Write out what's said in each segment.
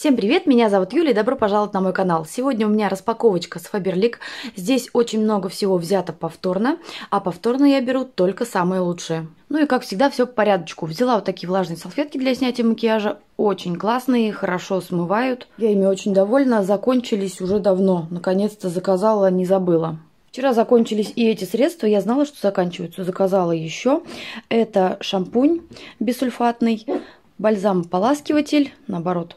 Всем привет, меня зовут Юлия, добро пожаловать на мой канал. Сегодня у меня распаковочка с Faberlic. Здесь очень много всего взято повторно, а повторно я беру только самые лучшие. Ну и как всегда, все по порядочку. Взяла вот такие влажные салфетки для снятия макияжа. Очень классные, хорошо смывают. Я ими очень довольна, закончились уже давно. Наконец-то заказала, не забыла. Вчера закончились и эти средства, я знала, что заканчиваются, заказала еще. Это шампунь бисульфатный, бальзам-поласкиватель, наоборот,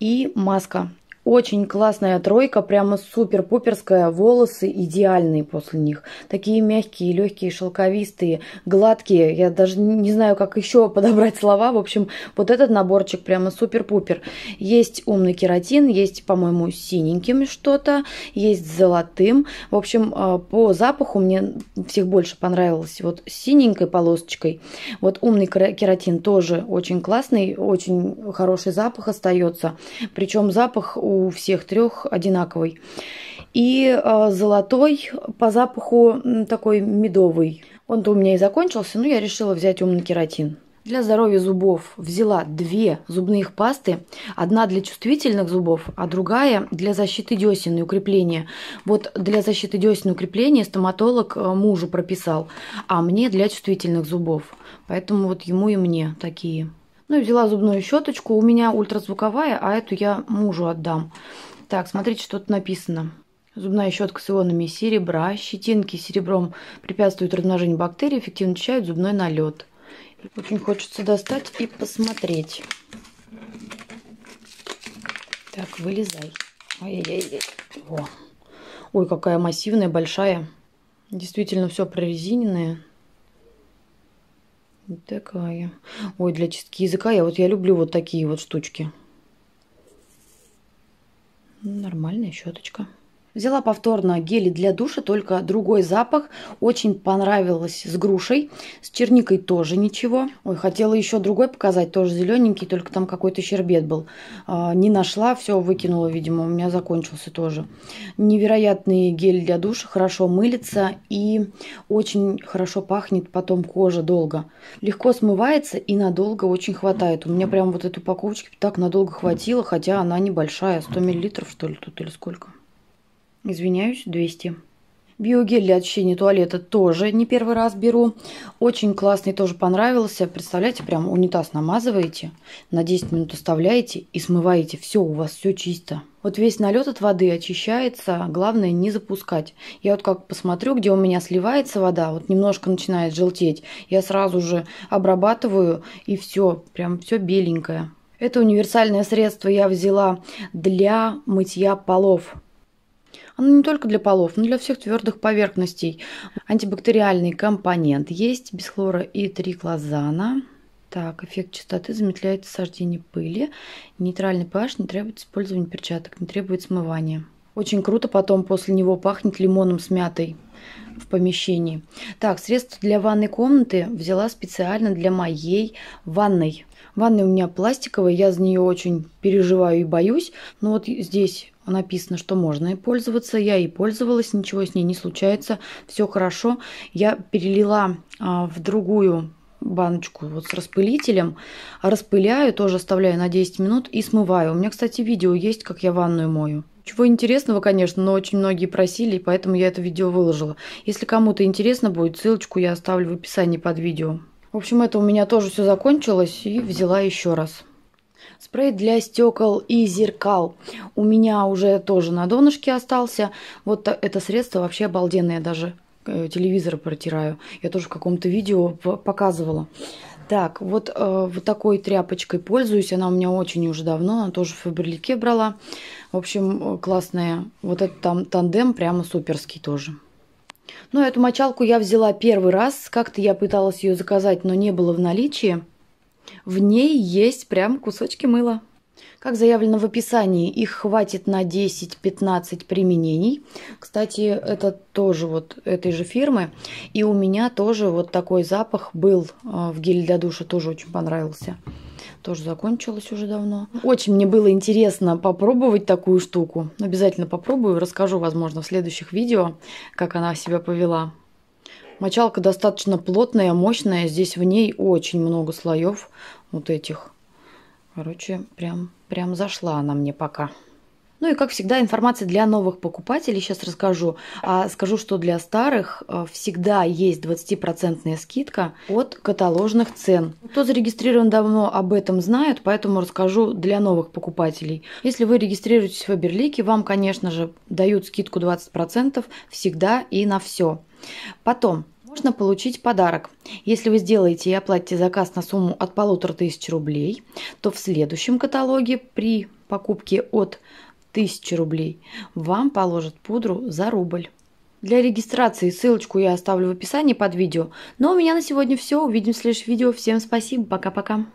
и маска очень классная тройка, прямо супер-пуперская. Волосы идеальные после них. Такие мягкие, легкие, шелковистые, гладкие. Я даже не знаю, как еще подобрать слова. В общем, вот этот наборчик прямо супер-пупер. Есть умный кератин, есть, по-моему, синеньким что-то, есть золотым. В общем, а, по запаху мне всех больше понравилось вот синенькой полосочкой. Вот умный кератин тоже очень классный, очень хороший запах остается. Причем запах у у всех трех одинаковый. И а, золотой по запаху такой медовый. Он-то у меня и закончился, но я решила взять умный кератин. Для здоровья зубов взяла две зубных пасты. Одна для чувствительных зубов, а другая для защиты десен и укрепления. Вот для защиты десен и укрепления стоматолог э, мужу прописал, а мне для чувствительных зубов. Поэтому вот ему и мне такие. Ну и взяла зубную щеточку. У меня ультразвуковая, а эту я мужу отдам. Так, смотрите, что тут написано. Зубная щетка с ионами серебра. Щетинки серебром препятствуют размножению бактерий, эффективно очищают зубной налет. Очень хочется достать и посмотреть. Так, вылезай. Ой-ой-ой. Ой, какая массивная, большая. Действительно все прорезиненное. Вот такая. Ой, для чистки языка я вот я люблю вот такие вот штучки. Нормальная щеточка. Взяла повторно гели для душа, только другой запах. Очень понравилось с грушей. С черникой тоже ничего. Ой, хотела еще другой показать, тоже зелененький, только там какой-то щербет был. А, не нашла, все выкинула, видимо, у меня закончился тоже. Невероятный гель для душа, хорошо мылится и очень хорошо пахнет потом кожа долго. Легко смывается и надолго очень хватает. У меня прям вот этой упаковочки так надолго хватило, хотя она небольшая, 100 мл что ли тут или сколько. Извиняюсь, 200. Биогель для очищения туалета тоже не первый раз беру. Очень классный, тоже понравился. Представляете, прям унитаз намазываете, на 10 минут оставляете и смываете. Все, у вас все чисто. Вот весь налет от воды очищается, главное не запускать. Я вот как посмотрю, где у меня сливается вода, вот немножко начинает желтеть, я сразу же обрабатываю и все, прям все беленькое. Это универсальное средство я взяла для мытья полов. Она не только для полов, но и для всех твердых поверхностей. Антибактериальный компонент есть, бесхлора и триклозана. Так, эффект чистоты замедляет сождение пыли. Нейтральный pH не требует использования перчаток, не требует смывания. Очень круто потом после него пахнет лимоном с мятой в помещении. Так, средство для ванной комнаты взяла специально для моей ванной. Ванная у меня пластиковая, я за нее очень переживаю и боюсь. Но вот здесь написано, что можно и пользоваться. Я и пользовалась, ничего с ней не случается, все хорошо. Я перелила а, в другую баночку вот с распылителем, распыляю, тоже оставляю на 10 минут и смываю. У меня, кстати, видео есть, как я ванную мою. Чего интересного, конечно, но очень многие просили, поэтому я это видео выложила. Если кому-то интересно будет, ссылочку я оставлю в описании под видео. В общем, это у меня тоже все закончилось и взяла еще раз. Спрей для стекол и зеркал. У меня уже тоже на донышке остался. Вот это средство вообще обалденное даже. Э, телевизора протираю. Я тоже в каком-то видео показывала. Так, вот, э, вот такой тряпочкой пользуюсь. Она у меня очень уже давно. Она тоже в Фаберлике брала. В общем, э, классная. Вот этот там тандем прямо суперский тоже. Ну, эту мочалку я взяла первый раз. Как-то я пыталась ее заказать, но не было в наличии. В ней есть прям кусочки мыла. Как заявлено в описании, их хватит на 10-15 применений. Кстати, это тоже вот этой же фирмы. И у меня тоже вот такой запах был а, в геле для душа, тоже очень понравился. Тоже закончилось уже давно. Очень мне было интересно попробовать такую штуку. Обязательно попробую, расскажу, возможно, в следующих видео, как она себя повела. Мочалка достаточно плотная, мощная. Здесь в ней очень много слоев вот этих Короче, прям, прям зашла она мне пока. Ну и, как всегда, информация для новых покупателей. Сейчас расскажу. А скажу, что для старых э, всегда есть 20% скидка от каталожных цен. Кто зарегистрирован давно, об этом знает, поэтому расскажу для новых покупателей. Если вы регистрируетесь в Аберлике, вам, конечно же, дают скидку 20% всегда и на все. Потом, можно получить подарок. Если вы сделаете и оплатите заказ на сумму от 1500 рублей, то в следующем каталоге при покупке от 1000 рублей вам положат пудру за рубль. Для регистрации ссылочку я оставлю в описании под видео. Но ну, а у меня на сегодня все. Увидимся в следующем видео. Всем спасибо. Пока-пока.